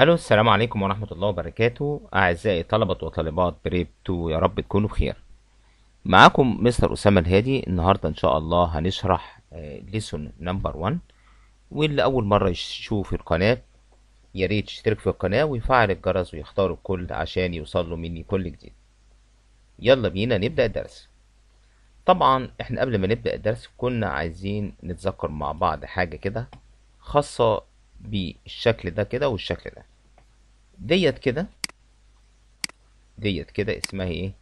الو السلام عليكم ورحمة الله وبركاته أعزائي طلبة وطالبات بريب 2 يا رب تكونوا بخير معاكم مستر أسامة الهادي النهاردة إن شاء الله هنشرح ليسون نمبر 1 واللي أول مرة يشوف القناة يا ريت يشترك في القناة ويفعل الجرس ويختار الكل عشان يوصلوا مني كل جديد يلا بينا نبدأ الدرس طبعا احنا قبل ما نبدأ الدرس كنا عايزين نتذكر مع بعض حاجة كده خاصة بالشكل ده كده والشكل ده ديت كده ديت كده اسمها ايه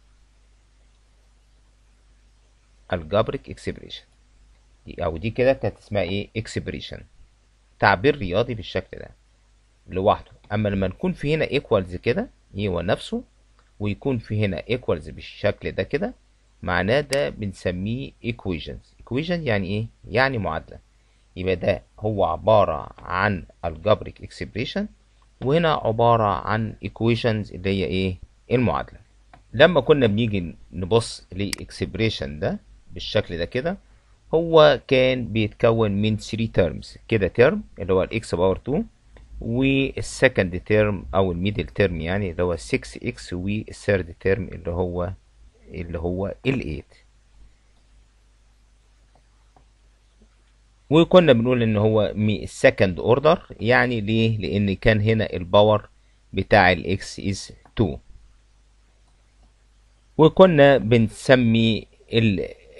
الجبريك اكسبريشن دي او دي كده كانت اسمها ايه اكسبريشن تعبير رياضي بالشكل ده لوحده اما لما نكون في هنا ايكوالز كده ايه هو نفسه ويكون في هنا ايكوالز بالشكل ده كده معناه ده بنسميه ايكويشنز ايكويشن يعني ايه يعني معادله يبقى ده هو عبارة عن algebraic expression وهنا عبارة عن equations اللي هي ايه المعادلة لما كنا بنيجي نبص للاكسبريشن ده بالشكل ده كده هو كان بيتكون من 3 terms كده ترم اللي هو الاكس باور 2 والسكند تيرم او الميدل تيرم يعني اللي هو 6 اكس والثيرد تيرم اللي هو اللي هو ال8 وكنا بنقول ان هو سكند اوردر يعني ليه لان كان هنا الباور بتاع الاكس از 2 وكنا بنسمي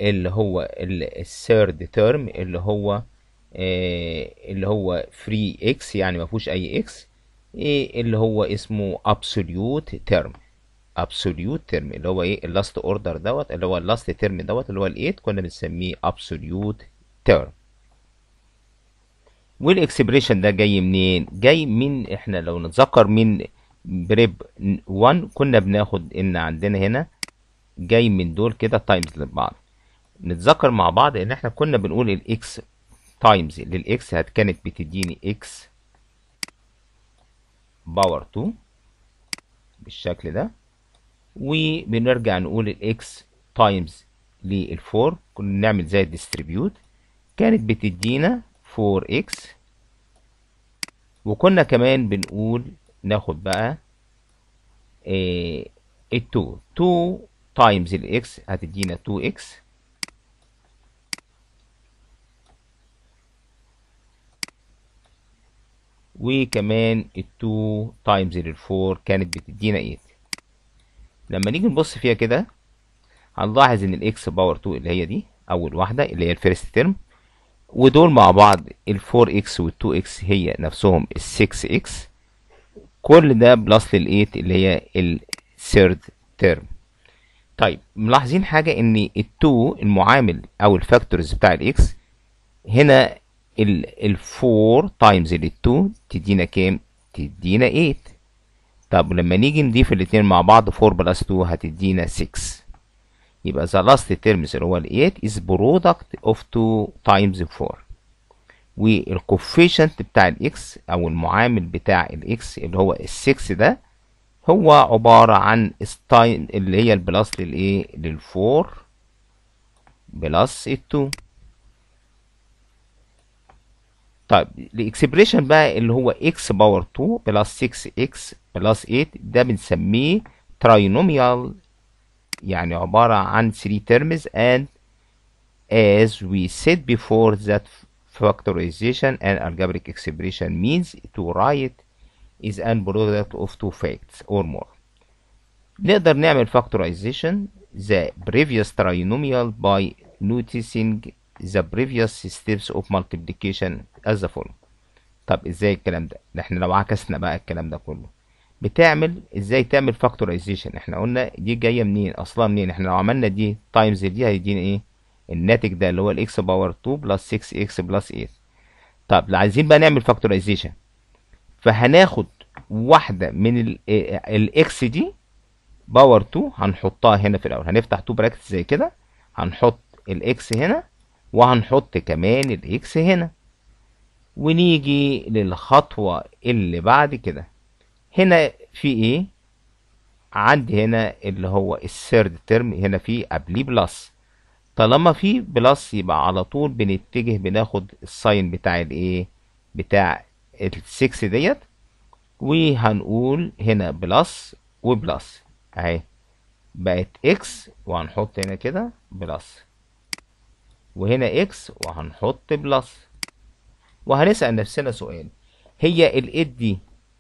اللي هو الثيرد تيرم اللي هو آه، اللي هو فري اكس يعني ما فيهوش اي اكس إيه، اللي هو اسمه ابسوليوت تيرم ابسوليوت تيرم اللي هو ايه اللاست اوردر دوت اللي هو اللاست تيرم دوت اللي هو الايت كنا بنسميه ابسوليوت تيرم والاكسبريشن ده جاي منين جاي من احنا لو نتذكر من بريب 1 كنا بناخد ان عندنا هنا جاي من دول كده تايمز لبعض نتذكر مع بعض ان احنا كنا بنقول الاكس تايمز للاكس كانت بتديني اكس باور 2 بالشكل ده وبنرجع نقول الاكس تايمز للفور كنا بنعمل زي ديستريبيوت كانت بتدينا 4x وكنا كمان بنقول ناخد بقى آه، ال 2 2 تايمز الاكس هتدينا 2x وكمان ال 2 تايمز ال 4 كانت بتدينا 8 إيه؟ لما نيجي نبص فيها كده هنلاحظ ان الاكس باور 2 اللي هي دي اول واحده اللي هي الفيرست تيرم ودول مع بعض ال 4x وال 2x هي نفسهم ال 6x كل ده بلس لل 8 اللي هي third term طيب ملاحظين حاجة ان ال 2 المعامل او الفاكتورز بتاع x هنا ال 4 تايمز ال 2 تدينا كام؟ تدينا 8 طب لما نيجي نضيف الاتنين مع بعض 4 بلس 2 هتدينا 6 يبقى the last terms اللي هو ال 8 is product of 2 times 4 والكوفيشنت بتاع الاكس او المعامل بتاع الاكس اللي هو ال 6 ده هو عبارة عن الستاين اللي هي البلس للايه لل4 بلس ال2 طيب الاكسبريشن بقى اللي هو اكس باور 2 بلس 6 اكس بلس 8 ده بنسميه تراينوميال يعني عبارة عن 3 terms and as we said before that factorization and algebraic expression means to write is an product of two facts or more نقدر نعمل factorization the previous trinomial by noticing the previous steps of multiplication as the following طب ازاي الكلام ده احنا لو عكسنا بقى الكلام ده كله بتعمل ازاي تعمل فاكتورايزيشن احنا قلنا دي جايه منين اصلها منين احنا لو عملنا دي تايمز دي هيدينا ايه الناتج ده اللي هو الاكس باور 2 بلس 6 اكس بلس 8 طب لو عايزين بقى نعمل فاكتورايزيشن فهناخد واحده من الاكس دي باور 2 هنحطها هنا في الاول هنفتح 2 براكت زي كده هنحط الاكس هنا وهنحط كمان الاكس هنا ونيجي للخطوه اللي بعد كده هنا في ايه عندي هنا اللي هو الثيرد ترم هنا في قبليه بلس طالما في بلس يبقى على طول بنتجه بناخد الساين بتاع الايه بتاع ال6 ديت وهنقول هنا بلس وبلس اهي بقت اكس وهنحط هنا كده بلس وهنا اكس وهنحط بلس وهنسأل نفسنا سؤال هي الايد دي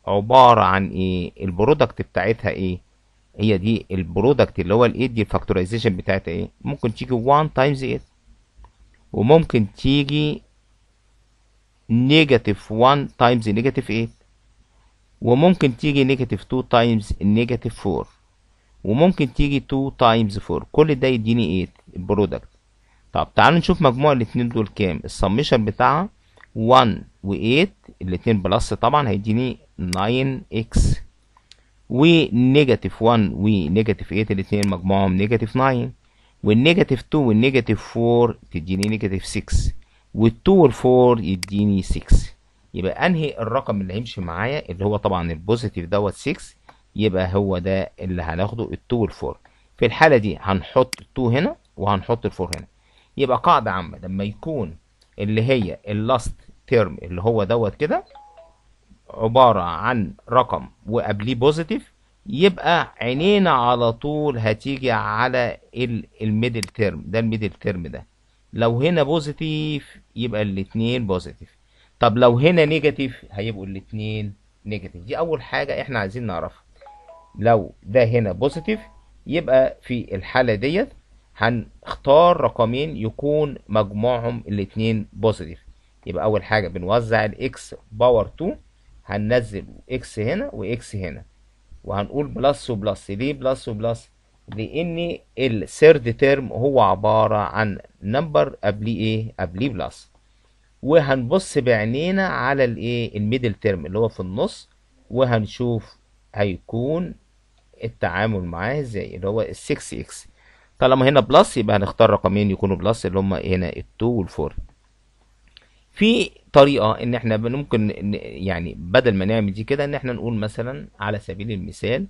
عباره عن ايه البرودكت بتاعتها ايه هي دي البرودكت اللي هو الايه دي الفاكتورايزيشن بتاعتها ايه ممكن تيجي 1 تايمز اس وممكن تيجي نيجاتيف 1 تايمز نيجاتيف 8 وممكن تيجي نيجاتيف 2 تايمز نيجاتيف 4 وممكن تيجي 2 تايمز 4 كل ده يديني 8 إيه؟ البرودكت طب تعالوا نشوف مجموع الاتنين دول كام السميشن بتاعها 1 و8 الاتنين بلس طبعا هيديني 9x ونيجاتيف 1 ونيجاتيف 8 الاتنين مجموعهم نيجاتيف 9 والنيجاتيف 2 والنيجاتيف 4 تديني نيجاتيف 6 وال2 وال4 يديني 6 يبقى انهي الرقم اللي هيمشي معايا اللي هو طبعا البوزيتيف دوت 6 يبقى هو ده اللي هناخده ال2 وال4 في الحاله دي هنحط ال2 هنا وهنحط ال4 هنا يبقى قاعده عامه لما يكون اللي هي اللاست تيرم اللي هو دوت كده عبارة عن رقم وقبليه بوزيتيف يبقى عينينا على طول هتيجي على الميدل تيرم ده الميدل تيرم ده لو هنا بوزيتيف يبقى الاتنين بوزيتيف طب لو هنا نيجاتيف هيبقوا الاتنين نيجاتيف دي اول حاجة احنا عايزين نعرفها لو ده هنا بوزيتيف يبقى في الحالة ديت هنختار رقمين يكون مجموعهم الاتنين بوزيتيف يبقى اول حاجه بنوزع الاكس باور 2 هننزل اكس هنا واكس هنا وهنقول بلس وبلس ليه بلس وبلس لان الثيرد تيرم هو عباره عن نمبر قبليه ايه قبليه بلس وهنبص بعينينا على الايه الميدل تيرم اللي هو في النص وهنشوف هيكون التعامل معاه ازاي اللي هو ال 6 اكس طالما هنا بلس يبقى هنختار رقمين يكونوا بلس اللي هما هنا ال 2 وال 4 في طريقه ان احنا ممكن يعني بدل ما نعمل دي كده ان احنا نقول مثلا على سبيل المثال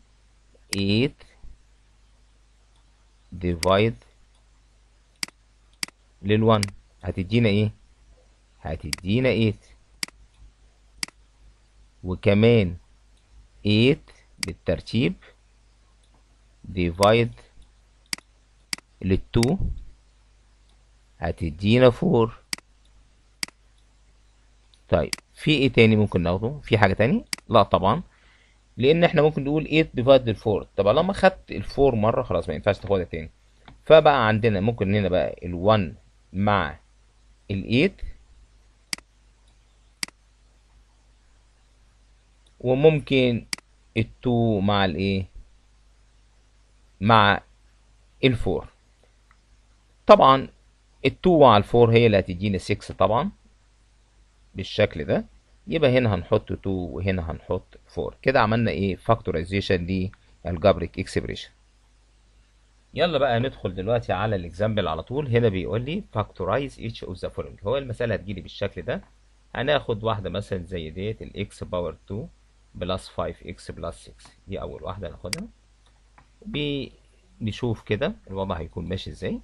8 ديفايد لل1 هتدينا ايه هتدينا 8 وكمان 8 بالترتيب ديفايد لل2 هتدينا 4 طيب في ايه تاني ممكن ناخده في حاجه تاني لا طبعا لان احنا ممكن نقول 8 ديفايد 4 طب لما خدت 4 مره خلاص ما ينفعش تاخدها تاني فبقى عندنا ممكن هنا بقى ال1 مع ال8 وممكن ال2 مع الايه مع ال4 طبعا ال2 مع ال4 هي اللي هتدينا 6 طبعا بالشكل ده يبقى هنا هنحط 2 وهنا هنحط 4 كده عملنا ايه فاكتورايزيشن دي الجبريك اكسبريشن يلا بقى ندخل دلوقتي على الاكزامبل على طول هنا بيقول لي فاكتورايز اتش اوف ذا فولينج هو المساله هتجيلي بالشكل ده هناخد واحده مثلا زي ديت الاكس باور 2 بلس 5 اكس بلس 6 دي اول واحده هناخدها بنشوف كده الوضع هيكون ماشي ازاي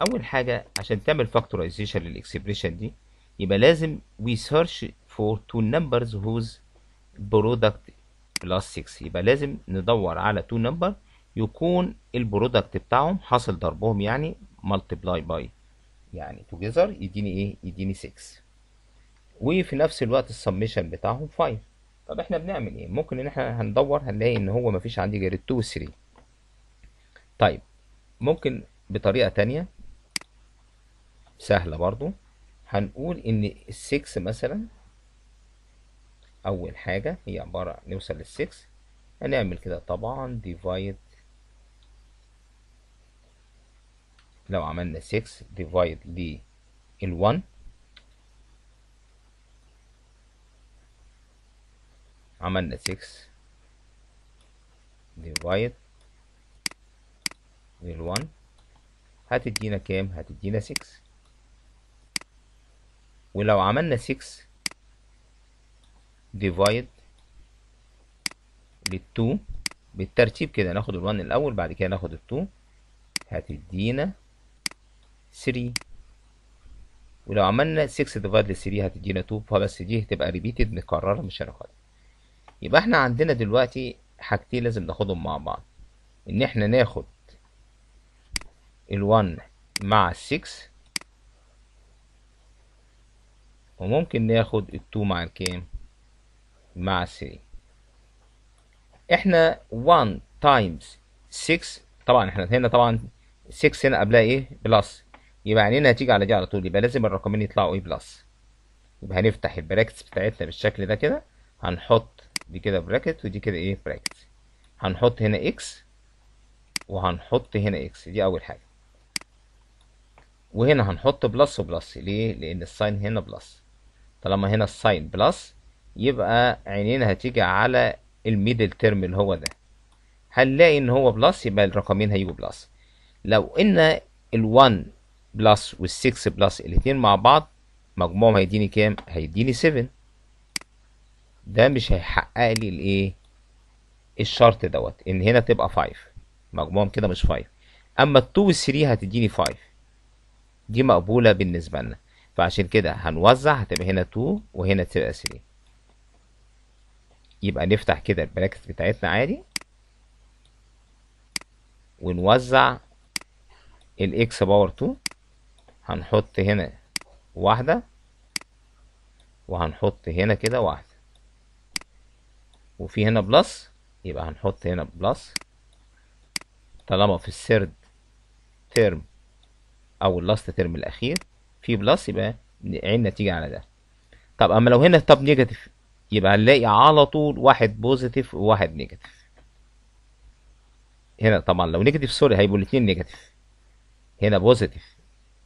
اول حاجه عشان تعمل فاكتورايزيشن للاكسبريشن دي يبقى لازم وي سيرش فور تو نمبرز هوز برودكت بلس 6 يبقى لازم ندور على تو نمبر يكون البرودكت بتاعهم حاصل ضربهم يعني ملتبلاي باي يعني توجيزر يديني ايه يديني 6 وفي نفس الوقت السميشن بتاعهم 5 طب احنا بنعمل ايه ممكن ان احنا هندور هنلاقي ان هو مفيش عندي غير 2 و 3 طيب ممكن بطريقه تانية سهلة برضو هنقول ان السكس مثلا اول حاجة هي عبارة نوصل للسكس هنعمل كده طبعا ديفايد لو عملنا سكس ديفايد لل 1 عملنا سكس ديفايد لل 1 هتدينا كام؟ هتدينا سكس ولو عملنا 6 ديفايد لل2 بالترتيب كده ناخد ال1 الاول بعد كده ناخد ال2 هتدينا 3 ولو عملنا 6 ديفايد لل 3 هتدينا 2 فبس دي هتبقى ريبيتد مكرره مش هناخدها يبقى احنا عندنا دلوقتي حاجتين لازم ناخدهم مع بعض ان احنا ناخد ال1 مع ال6 وممكن ناخد التو مع الكام مع 3 احنا 1 تايمز 6 طبعا احنا هنا طبعا 6 هنا قبلها ايه بلس يبقى عينينا هتيجي على دي على طول يبقى لازم الرقمين يطلعوا ايه بلس يبقى هنفتح البراكتس بتاعتنا بالشكل ده كده هنحط دي كده براكت ودي كده ايه براكت هنحط هنا اكس وهنحط هنا اكس دي اول حاجه وهنا هنحط بلس وبلس ليه لان الساين هنا بلس طالما هنا الساين بلس يبقى عينينا هتيجي على الميدل ترم اللي هو ده هنلاقي ان هو بلس يبقى الرقمين هيجوا بلس لو ان ال1 بلس وال6 بلس الاثنين مع بعض مجموعهم هيديني كام هيديني 7 ده مش هيحقق لي الايه الشرط دوت ان هنا تبقى 5 مجموعهم كده مش 5 اما ال2 وال3 هتديني 5 دي مقبوله بالنسبه لنا فعشان كده هنوزع هتبقى هنا 2 وهنا تبقى 3 يبقى نفتح كده البراكت بتاعتنا عادي ونوزع الاكس باور 2 هنحط هنا واحدة وهنحط هنا كده واحدة وفي هنا بلس يبقى هنحط هنا بلس طالما في السرد ترم او اللاست ترم الاخير في بلس يبقى عين نتيجة على ده طب اما لو هنا طب نيجاتيف يبقى هنلاقي على طول واحد بوزيتيف وواحد نيجاتيف هنا طبعا لو نيجاتيف سوري هيبقوا الاثنين نيجاتيف هنا بوزيتيف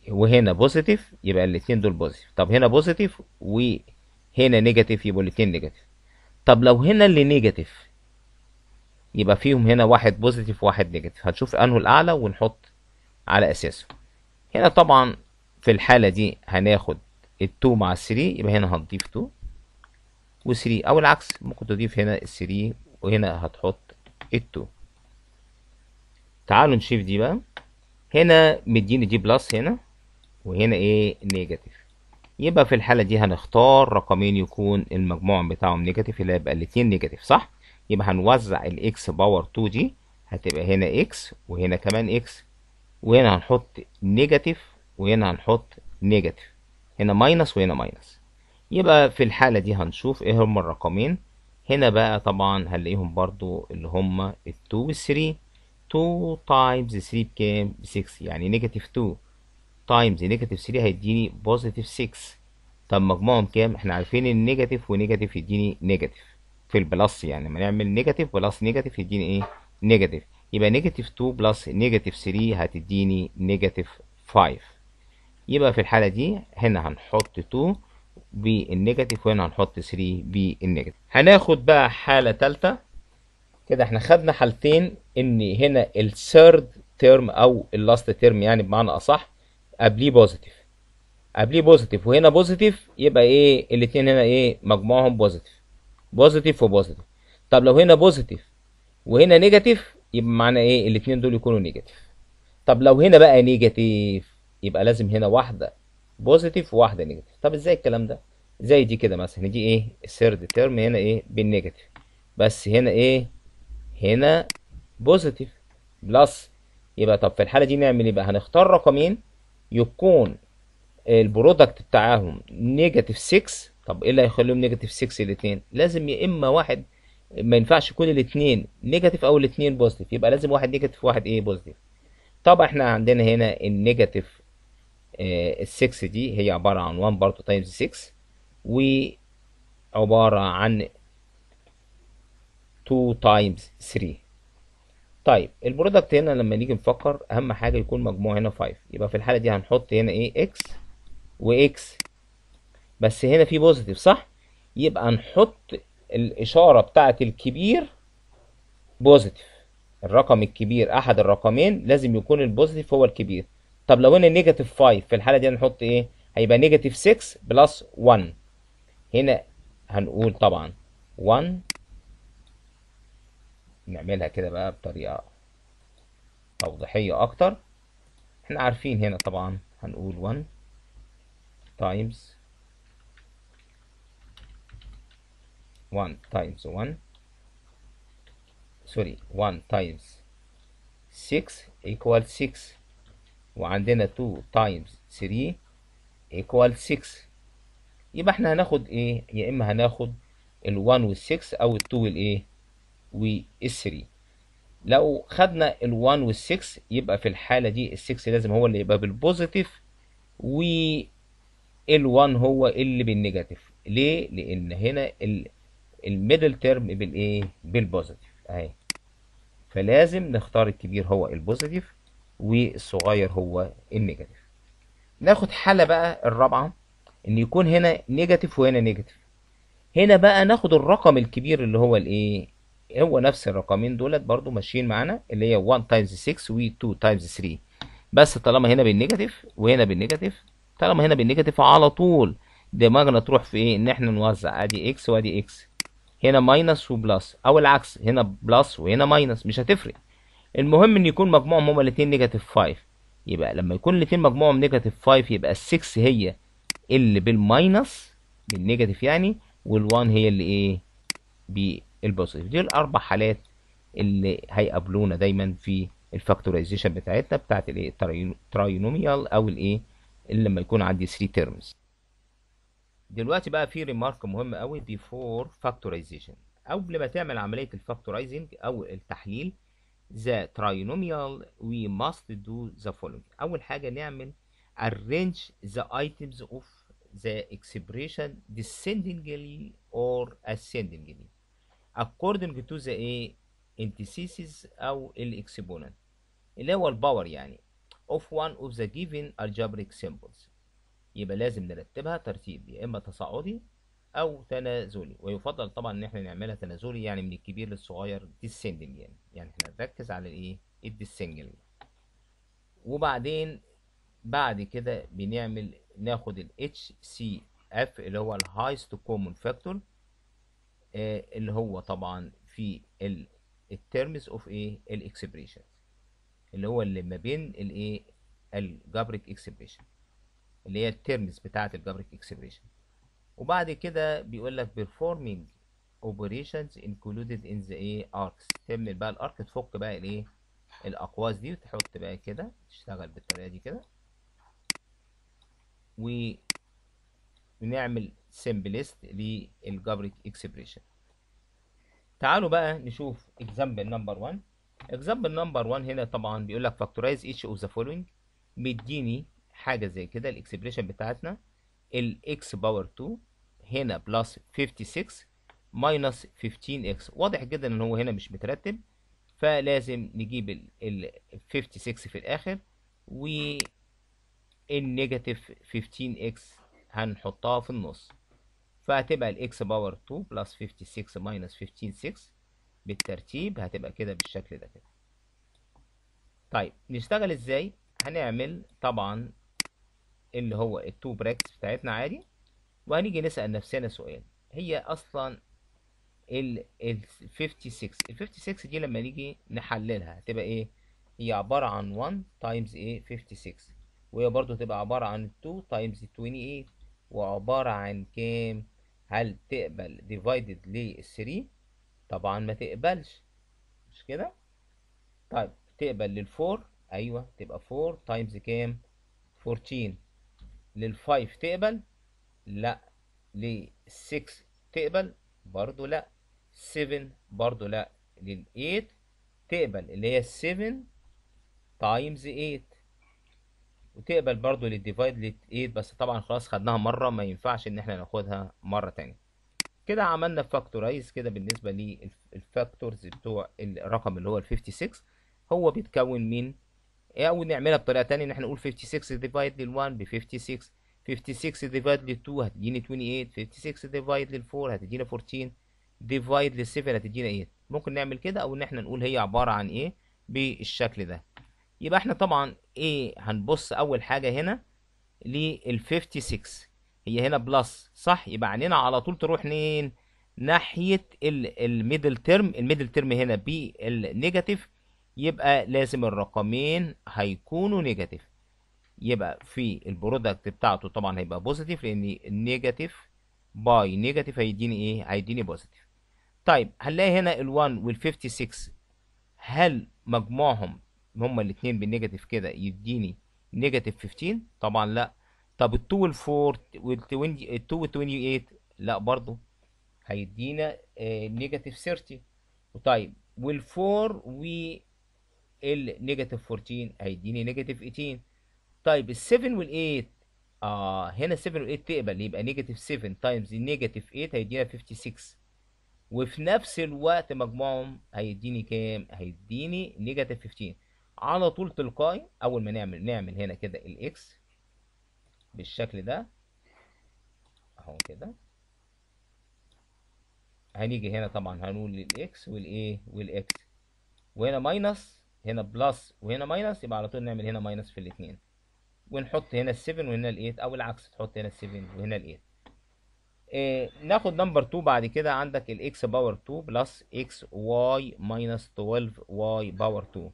وهنا بوزيتيف يبقى الاثنين دول بوزيتيف طب هنا بوزيتيف وهنا نيجاتيف يبقوا الاثنين نيجاتيف طب لو هنا اللي نيجاتيف يبقى فيهم هنا واحد بوزيتيف وواحد نيجاتيف هنشوف انه الاعلى ونحط على اساسه هنا طبعا في الحالة دي هناخد التو مع ال3 يبقى هنا هتضيف تو وثري أو العكس ممكن تضيف هنا ال3 وهنا هتحط التو تعالوا نشوف دي بقى هنا مديني دي بلس هنا وهنا ايه نيجاتيف يبقى في الحالة دي هنختار رقمين يكون المجموع بتاعهم نيجاتيف اللي هيبقى الاتنين نيجاتيف صح؟ يبقى هنوزع الاكس باور 2 دي هتبقى هنا اكس وهنا كمان اكس وهنا هنحط نيجاتيف وهنا هنحط نيجاتيف هنا ماينس وهنا ماينس يبقى في الحالة دي هنشوف ايه هما الرقمين هنا بقى طبعا هنلاقيهم برضو اللي هما التو 2 تو 3 2 تايمز 3 بكام 6 يعني نيجاتيف 2 تايمز نيجاتيف 3 هيديني بوزيتيف 6 طب مجموعهم كام احنا عارفين ان نيجاتيف ونيجاتيف يديني نيجاتيف في البلس يعني لما نعمل نيجاتيف بلس نيجاتيف يديني ايه نيجاتيف يبقى نيجاتيف 2 بلس نيجاتيف 3 هتديني نيجاتيف 5 يبقى في الحالة دي هنا هنحط 2 بالنيجاتيف وهنا هنحط 3 بالنيجاتيف هناخد بقى حالة تالتة كده احنا خدنا حالتين ان هنا الثيرد تيرم او اللاست تيرم يعني بمعنى اصح قبليه بوزيتيف قبليه بوزيتيف وهنا بوزيتيف يبقى ايه الاثنين هنا ايه مجموعهم بوزيتيف بوزيتيف وبوزيتيف طب لو هنا بوزيتيف وهنا نيجاتيف يبقى معنى ايه الاثنين دول يكونوا نيجاتيف طب لو هنا بقى نيجاتيف يبقى لازم هنا واحده بوزيتيف وواحده نيجاتيف طب ازاي الكلام ده زي دي كده مثلا دي ايه الثيرد تيرم هنا ايه بالنيجاتيف بس هنا ايه هنا بوزيتيف بلس يبقى طب في الحاله دي نعمل ايه بقى هنختار رقمين يكون البرودكت بتاعهم نيجاتيف 6 طب ايه اللي هيخليهم نيجاتيف 6 الاثنين لازم يا اما واحد ما ينفعش يكون الاثنين نيجاتيف او الاثنين بوزيتيف يبقى لازم واحد نيجاتيف واحد ايه بوزيتيف طب احنا عندنا هنا النيجاتيف آه، ال 6 دي هي عبارة عن 1 برضو تايمز 6 وعبارة عن 2 تايمز 3 طيب البرودكت هنا لما نيجي نفكر اهم حاجه يكون مجموع هنا 5 يبقى في الحاله دي هنحط هنا ايه اكس واكس بس هنا في بوزيتيف صح يبقى نحط الاشاره بتاعه الكبير بوزيتيف الرقم الكبير احد الرقمين لازم يكون البوزيتيف هو الكبير طب لو هنا نيجاتيف 5 في الحاله دي هنحط ايه هيبقى نيجاتيف 6 بلس 1 هنا هنقول طبعا 1 نعملها كده بقى بطريقه توضيحيه اكتر احنا عارفين هنا طبعا هنقول 1 تايمز 1 تايمز 1 سوري 1 تايمز 6 ايكوال 6 وعندنا 2 تايمز 3 ايكوال 6 يبقى احنا هناخد ايه يا اما هناخد ال1 وال6 او ال2 والايه وال3 لو خدنا ال1 وال6 يبقى في الحاله دي ال6 لازم هو اللي يبقى بالبوزيتيف وال1 هو اللي بالنيجاتيف ليه لان هنا الميدل تيرم بالايه بالبوزيتيف اهي فلازم نختار الكبير هو البوزيتيف والصغير هو النيجاتيف ناخد حالة بقى الرابعة ان يكون هنا نيجاتيف وهنا نيجاتيف هنا بقى ناخد الرقم الكبير اللي هو الايه هو نفس الرقمين دولت برضو ماشيين معانا اللي هي 1 تايمز 6 و 2 تايمز 3 بس طالما هنا بالنيجاتيف وهنا بالنيجاتيف طالما هنا بالنيجاتيف على طول دماغنا تروح في ايه ان احنا نوزع ادي اكس وادي اكس هنا ماينس وبلس او العكس هنا بلس وهنا ماينس مش هتفرق المهم ان يكون مجموعهم هما الاثنين نيجاتيف 5 يبقى لما يكون الاثنين مجموعهم نيجاتيف 5 يبقى ال 6 هي اللي بالماينس بالنيجاتيف يعني وال1 هي اللي ايه بالبوزيتيف دي الاربع حالات اللي هيقابلونا دايما في الفاكتورايزيشن بتاعتنا بتاعت الايه التراينوميال او الايه اللي لما يكون عندي 3 تيرمز دلوقتي بقى في ريمارك مهم قوي بيفور فاكتورايزيشن قبل ما تعمل عمليه الفاكتورايزنج او التحليل the trinomial we must do the following أول حاجة نعمل arrange the items of the expression descendingly or ascendingly according to the a indices أو الاكسبوننت اللي هو الباور يعني of one of the given algebraic symbols يبقى لازم نرتبها ترتيب يا إما تصاعدي او تنازلي ويفضل طبعا ان احنا نعملها تنازلي يعني من الكبير للصغير ديسندنج يعني يعني احنا نركز على الايه الديسنجل وبعدين بعد كده بنعمل ناخد ال HCF اللي هو Common Factor آه اللي هو طبعا في of A ايه Expression اللي هو اللي ما بين الايه الجبريك اكسبريشن اللي هي الترمز بتاعه الجبريك اكسبريشن وبعد كده بيقول لك performing operations included in the arcs تعمل بقى الارك تفك بقى الايه الاقواس دي وتحط بقى كده تشتغل بالطريقه دي كده و ونعمل سمبلست للجبريك اكسبريشن تعالوا بقى نشوف اكزامبل نمبر 1 اكزامبل نمبر 1 هنا طبعا بيقول لك فاكتورايز ايتش اوف ذا فولوينج مديني حاجه زي كده الاكسبريشن بتاعتنا الاكس باور 2 هنا بلس 56 ماينس 15x واضح جدا ان هو هنا مش مترتب فلازم نجيب ال 56 في الاخر و النيجاتيف 15x هنحطها في النص فهتبقى الاكس باور 2 بلس 56 ماينس 15 6 بالترتيب هتبقى كده بالشكل ده كده طيب نشتغل ازاي هنعمل طبعا اللي هو التو براكتس بتاعتنا عادي وهنيجي نسأل نفسنا سؤال هي أصلا ال ال 56 ال 56 دي لما نيجي نحللها تبقى إيه؟ هي عبارة عن 1 تايمز إيه 56 وهي برضو تبقى عبارة عن 2 تايمز 28 وعبارة عن كام؟ هل تقبل ديفايدد لل 3 طبعا ما تقبلش مش كده؟ طيب تقبل لل 4 أيوه تبقى 4 تايمز كام؟ 14 لل 5 تقبل لا لل 6 تقبل برضو لا 7 برضو لا لل 8 تقبل اللي هي 7 تايمز 8 وتقبل برضو للديفايد لل 8 بس طبعا خلاص خدناها مرة ما ينفعش ان احنا ناخدها مرة تانية كده عملنا فاكتورايز كده بالنسبة للفاكتورز بتوع الرقم اللي هو ال 56 هو بيتكون من او نعملها بطريقة ثانيه ان احنا نقول 56 ديفايد لل 1 ب 56 56 ديفايد لل 2 هتديني 28 56 ديفايد لل 4 هتدينا 14 ديفايد لل 7 هتدينا 8 ممكن نعمل كده او ان احنا نقول هي عباره عن ايه بالشكل ده يبقى احنا طبعا ايه هنبص اول حاجه هنا لل 56 هي هنا بلس صح يبقى عينينا على طول تروح منين ناحيه الميدل ترم الميدل ترم هنا بالنيجاتيف يبقى لازم الرقمين هيكونوا نيجاتيف يبقى في البرودكت بتاعته طبعا هيبقى بوزيتيف لان نيجاتيف باي نيجاتيف هيديني ايه هيديني بوزيتيف طيب هنلاقي هنا ال1 وال56 هل مجموعهم هما الاثنين بالنيجاتيف كده يديني نيجاتيف 15 طبعا لا طب ال2 وال4 وال2 وال28 لا برضه هيدينا نيجاتيف 30 طيب وال4 نيجاتيف 14 هيديني نيجاتيف 18 طيب ال7 وال8 اه هنا 7 وال8 تقبل يبقى نيجاتيف 7 تايمز نيجاتيف 8 هيدينا 56 وفي نفس الوقت مجموعهم هيديني كام؟ هيديني نيجاتيف 15 على طول تلقائي اول ما نعمل نعمل هنا كده الاكس بالشكل ده اهو كده هنيجي هنا طبعا هنقول الاكس والايه والاكس وهنا ماينس هنا بلس وهنا ماينس يبقى على طول نعمل هنا ماينس في الاثنين ونحط هنا ال7 وهنا ال8 او العكس تحط هنا ال7 وهنا ال8 إيه ناخد نمبر 2 بعد كده عندك الاكس باور 2 بلس اكس y ماينس 12 y باور 2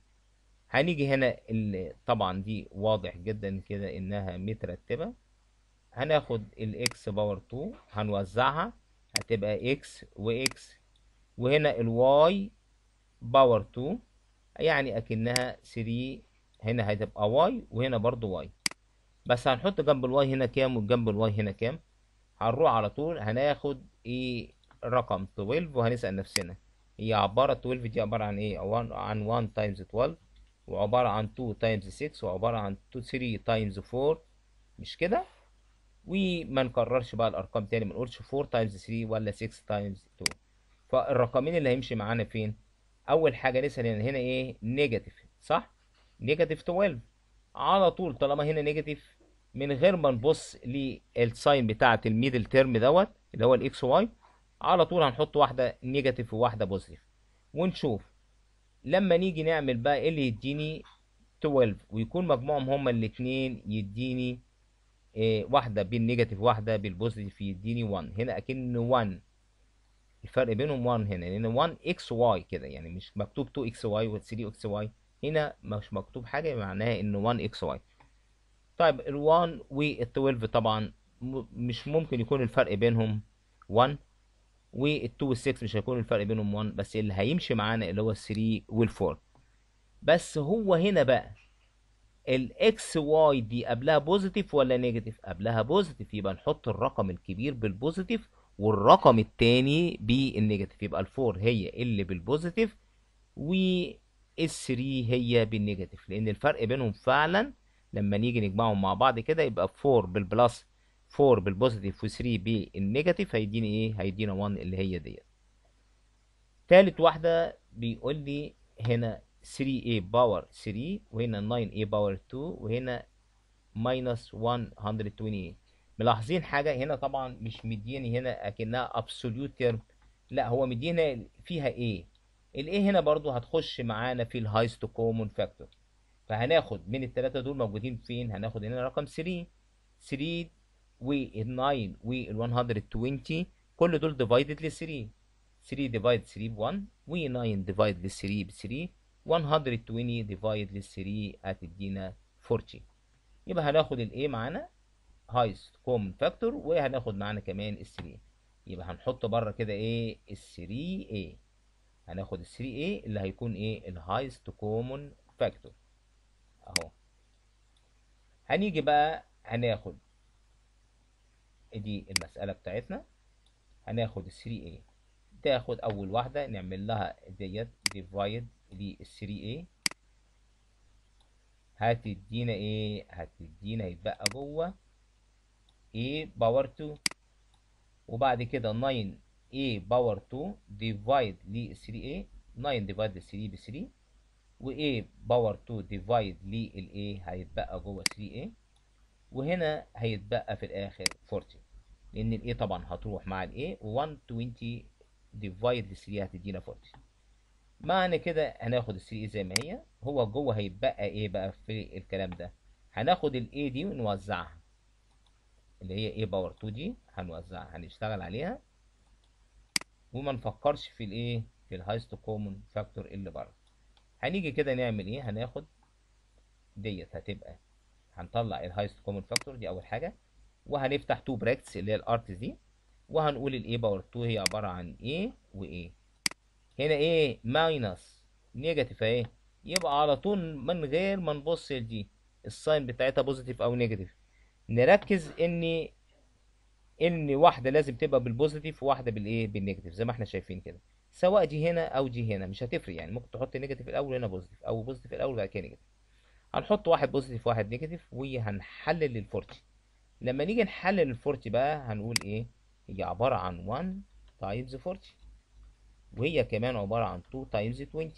هنيجي هنا طبعا دي واضح جدا كده انها مترتبه هناخد الاكس باور 2 هنوزعها هتبقى اكس واكس وهنا y باور 2 يعني اكنها 3 هنا هتبقى y وهنا برضو y بس هنحط جنب الواي هنا كام وجنب الواي هنا كام هنروح على طول هناخد ايه رقم 12 وهنسأل نفسنا هي عبارة 12 دي عبارة عن ايه عن 1 تايمز 12 وعبارة عن 2 تايمز 6 وعبارة عن 3 تايمز 4 مش كده وما نكررش بقى الارقام تاني ما نقولش 4 تايمز 3 ولا 6 تايمز 2 فالرقمين اللي هيمشي معانا فين اول حاجه نسال هنا, ايه نيجاتيف صح نيجاتيف 12 على طول طالما هنا نيجاتيف من غير ما نبص للساين بتاعه الميدل تيرم دوت اللي هو الاكس واي على طول هنحط واحده نيجاتيف وواحده بوزيتيف ونشوف لما نيجي نعمل بقى ايه اللي يديني 12 ويكون مجموعهم هما الاثنين يديني إيه واحده بالنيجاتيف واحده بالبوزيتيف يديني 1 هنا اكن 1 الفرق بينهم 1 هنا لان 1 اكس واي كده يعني مش مكتوب 2 اكس واي و 3 اكس واي هنا مش مكتوب حاجه معناها ان 1 اكس واي طيب ال1 وال12 طبعا مش ممكن يكون الفرق بينهم 1 وال2 وال6 مش هيكون الفرق بينهم 1 بس اللي هيمشي معانا اللي هو ال3 وال4 بس هو هنا بقى الاكس واي دي قبلها بوزيتيف ولا نيجاتيف قبلها بوزيتيف يبقى نحط الرقم الكبير بالبوزيتيف والرقم التاني بالنيجاتيف يبقى ال ال4 هي اللي بالبوزيتيف وال3 هي بالنيجاتيف لان الفرق بينهم فعلا لما نيجي نجمعهم مع بعض كده يبقى 4 بالبلس 4 بالبوزيتيف و3 بالنيجاتيف هيديني ايه هيدينا 1 اللي هي ديت تالت واحده بيقول لي هنا 3a باور 3 وهنا 9a باور 2 وهنا ماينس 128 ملاحظين حاجه هنا طبعا مش مديني هنا اكنها ابسوليوت تيرم لا هو مدينا فيها ايه الايه هنا برضو هتخش معانا في الهايست كومون فاكتور فهناخد من الثلاثه دول موجودين فين هناخد هنا رقم 3 3 وال9 وال120 كل دول ديفايدد ل 3 3 ديفايد 3 ب 1 و9 ديفايد ل 3 ب 3 120 ديفايد ل 3 هتدينا 40 يبقى هناخد الـ A معانا هايست كومن فاكتور وهناخد معانا كمان الـ 3 يبقى هنحط بره كده ايه الـ 3 a هناخد الـ 3 a اللي هيكون ايه الهايست كومن فاكتور اهو هنيجي بقى هناخد دي المسألة بتاعتنا هناخد ال 3A تاخد أول واحدة نعمل لها ديت ديفايد لل 3A هتدينا ايه؟ هتدينا يتبقى جوه A باور 2 وبعد كده 9A باور 2 ديفايد لل 3A 9 ديفايد 3 ب 3 و A باور 2 ديفايد لل A هيتبقى جوه 3A وهنا هيتبقى في الآخر 40 لأن ال A طبعا هتروح مع ال A 120 ديفايد لل 3 هتدينا 40 معنى كده هناخد ال 3A زي ما هي هو جوه هيتبقى إيه بقى في الكلام ده هناخد ال A دي ونوزعها اللي هي A باور 2 دي هنوزعها هنشتغل عليها وما نفكرش في الايه في الهايست كومون فاكتور اللي بره هنيجي كده نعمل ايه هناخد ديت هتبقى هنطلع الهايست كومن فاكتور دي اول حاجه وهنفتح تو براكتس اللي هي الارت دي وهنقول الاي باور 2 هي عباره عن ايه وايه هنا ايه ماينس نيجاتيف اهي يبقى على طول من غير ما نبص لدي الساين بتاعتها بوزيتيف او نيجاتيف نركز ان ان واحده لازم تبقى بالبوزيتيف وواحده بالايه بالنيجاتيف زي ما احنا شايفين كده سواء دي هنا او دي هنا مش هتفرق يعني ممكن تحط نيجاتيف الاول هنا بوزيتيف او بوزيتيف الاول وبعد كده نيجاتيف هنحط واحد بوزيتيف واحد نيجاتيف وهنحلل الفورتي لما نيجي نحلل الفورتي بقى هنقول ايه هي عبارة عن 1 تايمز 40 وهي كمان عبارة عن 2 تايمز 20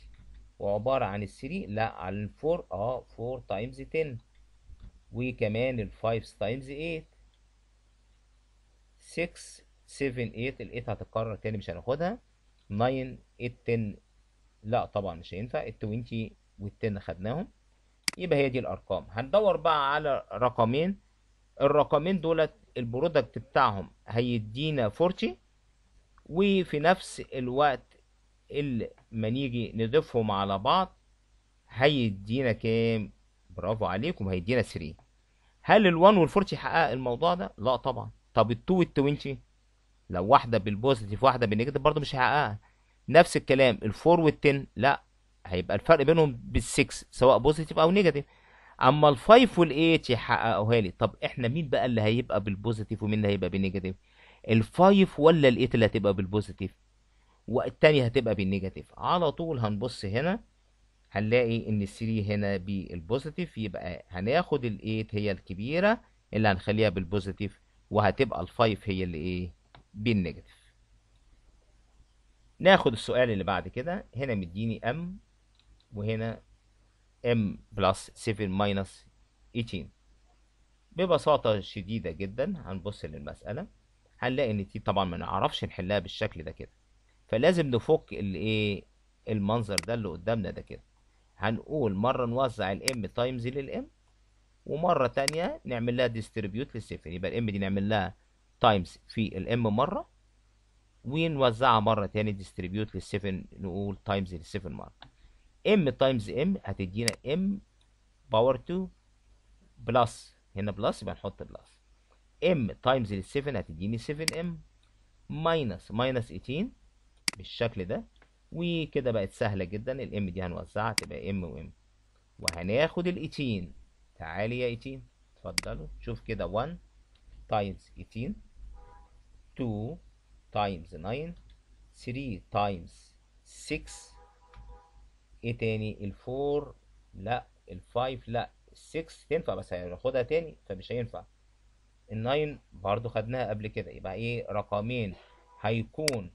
وعبارة عن ال 3 لا عن ال 4 اه 4 تايمز 10 وكمان ال 5 تايمز 8 6 7 8 ال 8 هتتكرر تاني مش هناخدها 9 10 لا طبعا مش هينفع ال20 وال10 خدناهم يبقى هي دي الارقام هندور بقى على رقمين الرقمين دولت البرودكت بتاعهم هيدينا 40 وفي نفس الوقت لما نيجي نضيفهم على بعض هيدينا كام برافو عليكم هيدينا 3 هل ال1 وال40 حقق الموضوع ده لا طبعا طب ال2 وال20 لو واحده بالبوزيتيف واحده بالنيجاتيف برضه مش هيحققها نفس الكلام الفور والتن 10 لا هيبقى الفرق بينهم بالسكس 6 سواء بوزيتيف او نيجاتيف اما الفايف والايت يحققوها لي طب احنا مين بقى اللي هيبقى بالبوزيتيف ومين اللي هيبقى بالنيجاتيف الفايف ولا الايت اللي هتبقى بالبوزيتيف والتانية هتبقى بالنيجاتيف على طول هنبص هنا هنلاقي ان السري هنا بالبوزيتيف يبقى هناخد الايت هي الكبيرة اللي هنخليها بالبوزيتيف وهتبقى الفايف هي اللي ايه بالنيجاتيف ناخد السؤال اللي بعد كده هنا مديني ام وهنا ام بلس 7 ماينس 18 ببساطة شديدة جدا هنبص للمسألة هنلاقي ان تي طبعا ما نعرفش نحلها بالشكل ده كده فلازم نفك الايه المنظر ده اللي قدامنا ده كده هنقول مرة نوزع الام تايمز للام ومرة تانية نعمل لها ديستريبيوت للصفر يبقى الام دي نعمل لها تايمز في الام مره ونوزعها مره تاني ديستريبيوت لل7 نقول تايمز لل7 مره ام تايمز ام هتدينا ام باور 2 بلس هنا بلس يبقى نحط بلس ام تايمز لل7 هتديني 7 ام ماينس ماينس 18 بالشكل ده وكده بقت سهله جدا الام دي هنوزعها تبقى ام وام وهناخد ال 18 تعالي يا 18 اتفضلوا شوف كده 1 تايمز 18 2 times 9 3 times 6 ايه تاني ال 4 لا ال 5 لا ال 6 تنفع بس هناخدها يعني تاني فمش هينفع ال 9 برضو خدناها قبل كده يبقى ايه رقمين هيكون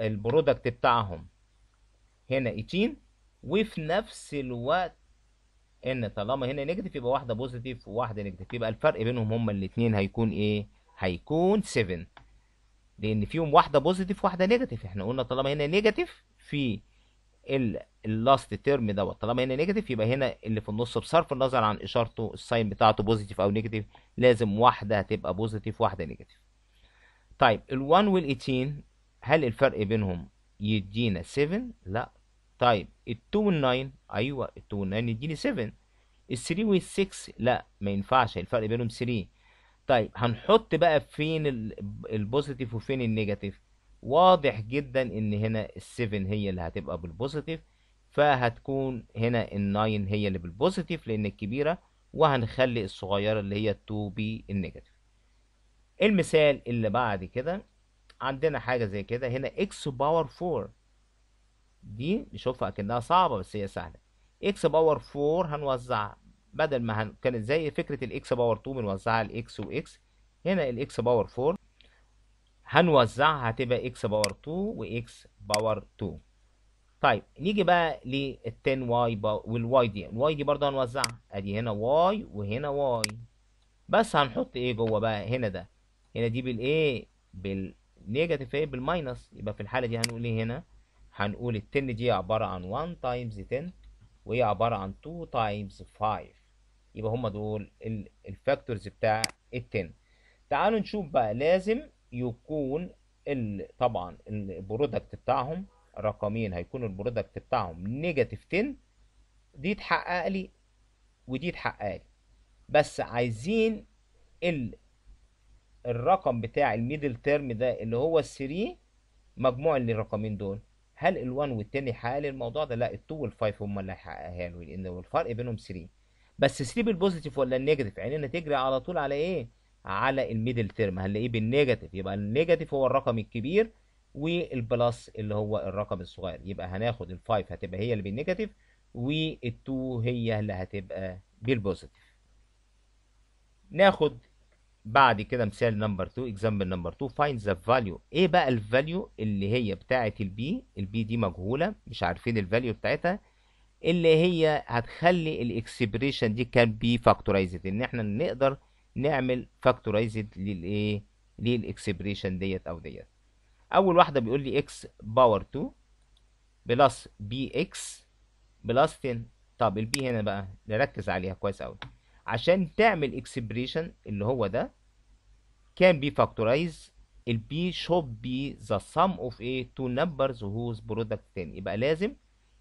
البرودكت بتاعهم هنا 18 وفي نفس الوقت ان طالما هنا نيجاتيف يبقى واحده بوزيتيف وواحده نيجاتيف يبقى الفرق بينهم هما الاثنين هيكون ايه هيكون 7 لان فيهم واحده بوزيتيف واحده نيجاتيف احنا قلنا طالما هنا نيجاتيف في اللاست تيرم دوت طالما هنا نيجاتيف يبقى هنا اللي في النص بصرف النظر عن اشارته الساين بتاعته بوزيتيف او نيجاتيف لازم واحده هتبقى بوزيتيف واحده نيجاتيف طيب ال1 وال18 هل الفرق بينهم يدينا 7 لا طيب ال2 وال9 ايوه ال2 وال9 يديني 7 ال3 وال6 لا ما ينفعش الفرق بينهم 3 طيب هنحط بقى فين البوزيتيف وفين النيجاتيف واضح جدا ان هنا السيفن هي اللي هتبقى بالبوزيتيف فهتكون هنا الناين هي اللي بالبوزيتيف لان الكبيره وهنخلي الصغيره اللي هي 2 بي النيجاتيف المثال اللي بعد كده عندنا حاجه زي كده هنا اكس باور 4 دي نشوفها كأنها صعبه بس هي سهله اكس باور 4 هنوزعها بدل ما هن... كانت زي فكرة الاكس باور 2 بنوزعها الاكس واكس هنا الاكس باور 4 هنوزعها هتبقى اكس باور 2 واكس باور 2 طيب نيجي بقى لل10 واي والواي دي الواي دي برضه هنوزعها ادي هنا واي وهنا واي بس هنحط ايه جوه بقى هنا ده هنا دي بالايه بالنيجاتيف ايه بالماينس يبقى في الحاله دي هنقول ايه هنا هنقول ال10 دي عباره عن 1 تايمز 10 وهي عباره عن 2 تايمز 5 يبقى هم دول الفاكتورز بتاع ال10 تعالوا نشوف بقى لازم يكون ال طبعا البرودكت بتاعهم رقمين هيكون البرودكت بتاعهم نيجاتيف 10 دي تحقق لي ودي تحقق لي بس عايزين ال الرقم بتاع الميدل تيرم ده اللي هو ال 3 مجموع الرقمين دول هل ال1 10 يحقق لي الموضوع ده لا ال2 وال5 هم اللي هيحققها لي لان الفرق بينهم 3 بس سيب البوزيتيف ولا النيجاتيف يعني عينينا تجري على طول على ايه على الميدل تيرم هنلاقيه بالنيجاتيف يبقى النيجاتيف هو الرقم الكبير والبلس اللي هو الرقم الصغير يبقى هناخد ال5 هتبقى هي اللي بالنيجاتيف وال2 هي اللي هتبقى بالبوزيتيف ناخد بعد كده مثال نمبر 2 اكزامبل نمبر 2 فايند ذا فاليو ايه بقى الفاليو اللي هي بتاعه البي البي دي مجهوله مش عارفين الفاليو بتاعتها اللي هي هتخلي الاكسبريشن دي كان بي فاكتورايزد ان احنا نقدر نعمل فاكتورايزد للايه للاكسبريشن ديت او ديت اول واحده بيقول لي اكس باور 2 بلس بي اكس بلس 10 طب البي هنا بقى نركز عليها كويس قوي عشان تعمل اكسبريشن اللي هو ده كان بي فاكتورايز البي شوب بي ذا سم اوف ايه تو نمبرز هوز برودكت 10 يبقى لازم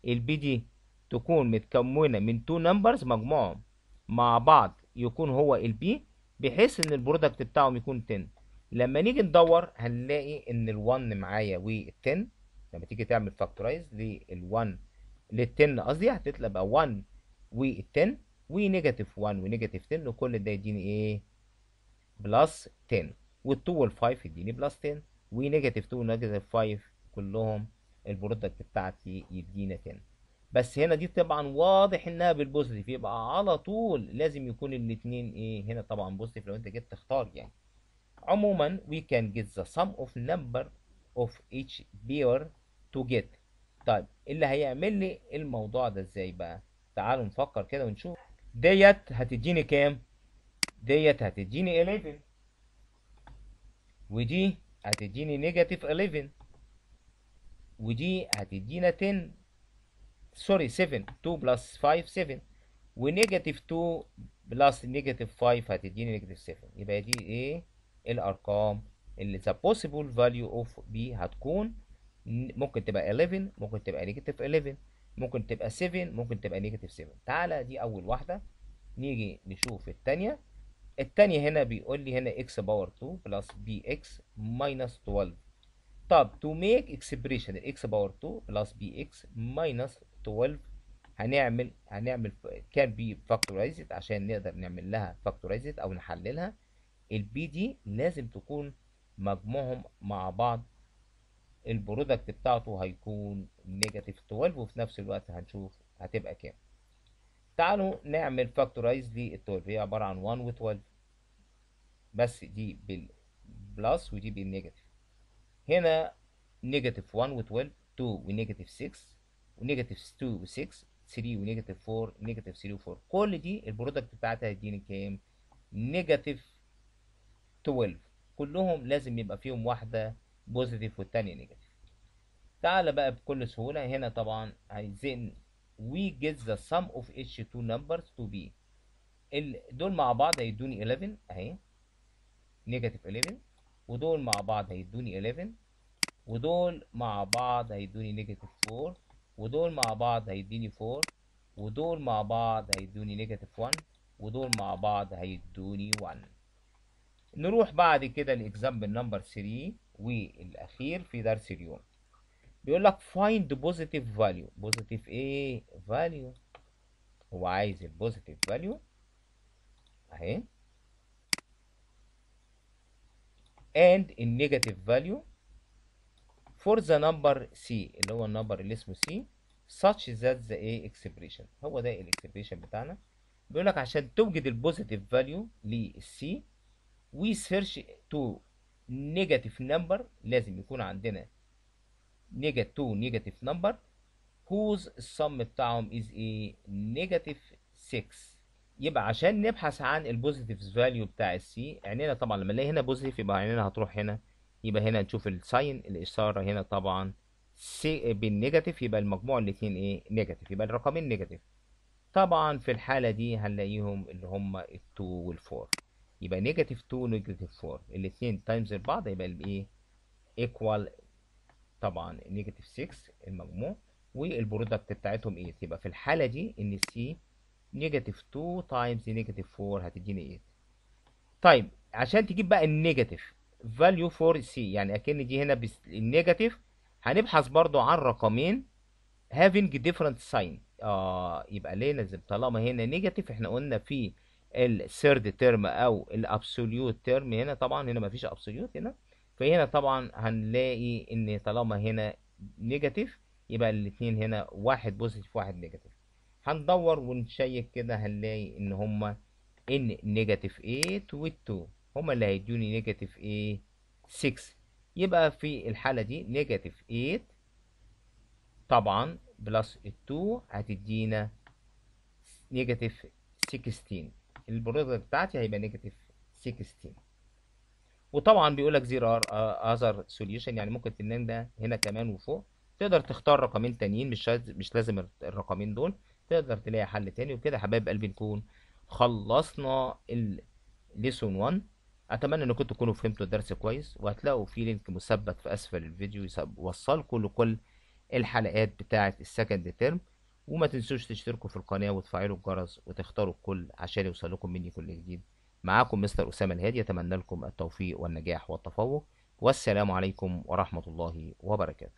البي دي تكون متكونة من تو نمبرز مجموعهم مع بعض يكون هو البي بحيث ان البرودكت بتاعهم يكون 10 لما نيجي ندور هنلاقي ان ال1 معايا و 10 لما تيجي تعمل فاكتورايز لل1 لل10 قصدي هتبقى 1 لل 10 قصدي بقى 1 و 10 ونيجاتيف 1 ونيجاتيف 10 وكل ده يديني ايه؟ بلس 10 وال2 وال5 يديني بلس 10 ونيجاتيف 2 ونيجاتيف 5 كلهم البرودكت بتاعتي يدينا 10 بس هنا دي طبعا واضح انها بالبوزيتيف يبقى على طول لازم يكون الاثنين ايه هنا طبعا بوزيتيف لو انت جيت تختار يعني عموما we can get the sum of number of each pair to get طيب اللي هيعمل لي الموضوع ده ازاي بقى تعالوا نفكر كده ونشوف ديت هتديني كام ديت هتديني 11 ودي هتديني نيجاتيف 11 ودي هتدينا 10 سوري 7 2 بلس 5 7 ونيجاتيف 2 بلس نيجاتيف 5 هتديني نيجاتيف 7 يبقى دي ايه الارقام اللي ذا بوسيبل فاليو اوف بي هتكون ممكن تبقى 11 ممكن تبقى نيجاتيف 11 ممكن تبقى 7 ممكن تبقى نيجاتيف 7 تعالى دي اول واحده نيجي نشوف الثانيه الثانيه هنا بيقول لي هنا اكس باور 2 بلس بي اكس ماينس 12 طب تو ميك اكسبريشن الاكس باور 2 بلس بي اكس ماينس 12 هنعمل هنعمل كان بي فاكتورايزد عشان نقدر نعمل لها فاكتورايزد او نحللها البي دي لازم تكون مجموعهم مع بعض البرودكت بتاعته هيكون نيجاتيف 12 وفي نفس الوقت هنشوف هتبقى كام تعالوا نعمل فاكتورايز لل 12 هي عباره عن 1 و 12 بس دي بالبلس ودي بالنيجاتيف هنا نيجاتيف 1 و 12 2 ونيجاتيف 6 ونيجاتيف 2 و6 3 ونيجاتيف 4 نيجاتيف 3 و4 كل دي البرودكت بتاعتها هيديني كام؟ نيجاتيف 12 كلهم لازم يبقى فيهم واحده بوزيتيف والتانيه نيجاتيف تعالى بقى بكل سهوله هنا طبعا عايزين we جيت the sum of اتش 2 numbers to be دول مع بعض هيدوني 11 اهي نيجاتيف 11 ودول مع بعض هيدوني 11 ودول مع بعض هيدوني نيجاتيف 4 ودول مع بعض هيدوني 4 ودول مع بعض هيدوني نيجاتيف 1 ودول مع بعض هيدوني 1 نروح بعد كده الاكزامبل نمبر 3 والاخير في درس اليوم بيقول لك فايند بوزيتيف فاليو بوزيتيف ايه فاليو هو عايز البوزيتيف فاليو اهي and النيجاتيف فاليو for the number c اللي هو النمبر اللي اسمه c such that the a expression هو ده الاكسبريشن بتاعنا بيقول لك عشان توجد البوزيتيف فاليو C we search to negative number لازم يكون عندنا negative to negative number whose sum بتاعهم is a negative 6 يبقى عشان نبحث عن البوزيتيف فاليو بتاع السي عينينا طبعا لما نلاقي هنا بوزيتيف يبقى عينينا هتروح هنا يبقى هنا نشوف الساين الاشاره هنا طبعا سي بالنيجاتيف يبقى المجموع الاثنين ايه نيجاتيف يبقى الرقمين نيجاتيف طبعا في الحاله دي هنلاقيهم اللي هم ال2 وال4 يبقى نيجاتيف 2 نيجاتيف 4 الاثنين تايمز البعض يبقى الايه ايكوال طبعا نيجاتيف 6 المجموع والبرودكت بتاعتهم ايه يبقى في الحاله دي ان سي نيجاتيف 2 تايمز نيجاتيف 4 هتديني 8 إيه؟ طيب عشان تجيب بقى النيجاتيف value for c يعني اكن دي هنا النيجاتيف هنبحث برضو عن رقمين having different sign اه يبقى ليه لازم طالما هنا نيجاتيف احنا قلنا في الثيرد تيرم او الابسوليوت تيرم هنا طبعا هنا مفيش ابسوليوت هنا فهنا طبعا هنلاقي ان طالما هنا نيجاتيف يبقى الاثنين هنا واحد بوزيتيف واحد نيجاتيف هندور ونشيك كده هنلاقي ان هما ان نيجاتيف 8 و 2 هما اللي هيدوني نيجاتيف ايه 6 يبقى في الحالة دي نيجاتيف 8 طبعا بلس 2 هتدينا نيجاتيف 16 البروجكت بتاعتي هيبقى نيجاتيف 16 وطبعا بيقول لك زيرو اذر سوليوشن يعني ممكن تنام ده هنا كمان وفوق تقدر تختار رقمين تانيين مش مش لازم الرقمين دول تقدر تلاقي حل تاني وكده حبايب قلبي نكون خلصنا الليسون 1 اتمنى انكم تكونوا فهمتوا الدرس كويس وهتلاقوا في لينك مثبت في اسفل الفيديو يوصلكم لكل الحلقات بتاعه السكند تيرم وما تنسوش تشتركوا في القناه وتفعلوا الجرس وتختاروا الكل عشان يوصلكم مني كل جديد معاكم مستر اسامه الهادي اتمنى لكم التوفيق والنجاح والتفوق والسلام عليكم ورحمه الله وبركاته